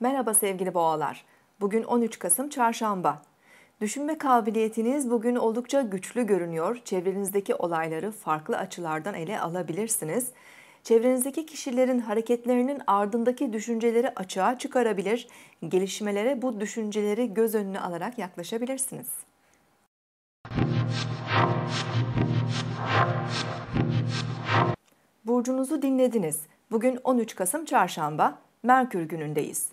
Merhaba sevgili boğalar. Bugün 13 Kasım Çarşamba. Düşünme kabiliyetiniz bugün oldukça güçlü görünüyor. Çevrenizdeki olayları farklı açılardan ele alabilirsiniz çevrenizdeki kişilerin hareketlerinin ardındaki düşünceleri açığa çıkarabilir, gelişmelere bu düşünceleri göz önüne alarak yaklaşabilirsiniz. Burcunuzu dinlediniz. Bugün 13 Kasım Çarşamba, Merkür günündeyiz.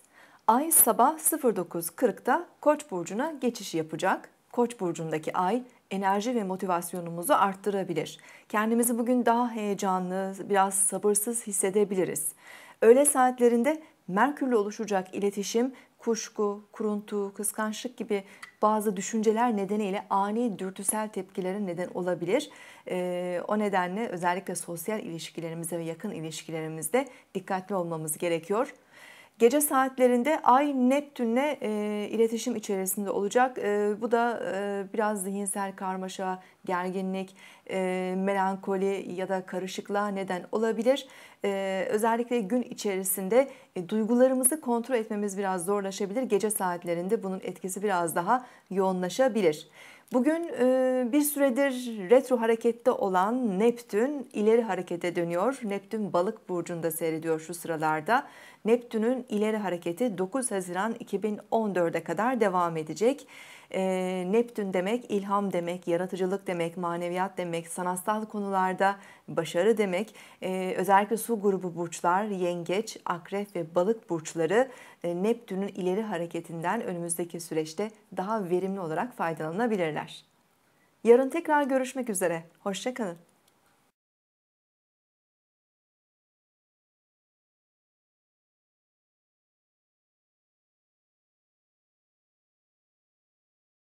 Ay sabah 09.40'da Koç burcuna geçiş yapacak. Koç burcundaki ay enerji ve motivasyonumuzu arttırabilir. Kendimizi bugün daha heyecanlı, biraz sabırsız hissedebiliriz. Öğle saatlerinde Merkürle oluşacak iletişim kuşku, kuruntu, kıskançlık gibi bazı düşünceler nedeniyle ani dürtüsel tepkilere neden olabilir. E, o nedenle özellikle sosyal ilişkilerimize ve yakın ilişkilerimizde dikkatli olmamız gerekiyor. Gece saatlerinde Ay Neptün'le e, iletişim içerisinde olacak. E, bu da e, biraz zihinsel karmaşa, gerginlik, e, melankoli ya da karışıklığa neden olabilir. E, özellikle gün içerisinde e, duygularımızı kontrol etmemiz biraz zorlaşabilir. Gece saatlerinde bunun etkisi biraz daha yoğunlaşabilir. Bugün e, bir süredir retro harekette olan Neptün ileri harekete dönüyor. Neptün balık burcunda seyrediyor şu sıralarda. Neptün'ün ileri hareketi 9 Haziran 2014'e kadar devam edecek. E, Neptün demek ilham demek, yaratıcılık demek, maneviyat demek, sanatsal konularda başarı demek. E, özellikle su grubu burçlar, yengeç, akrep ve balık burçları e, Neptün'ün ileri hareketinden önümüzdeki süreçte daha verimli olarak faydalanabilirler. Yarın tekrar görüşmek üzere. Hoşçakalın.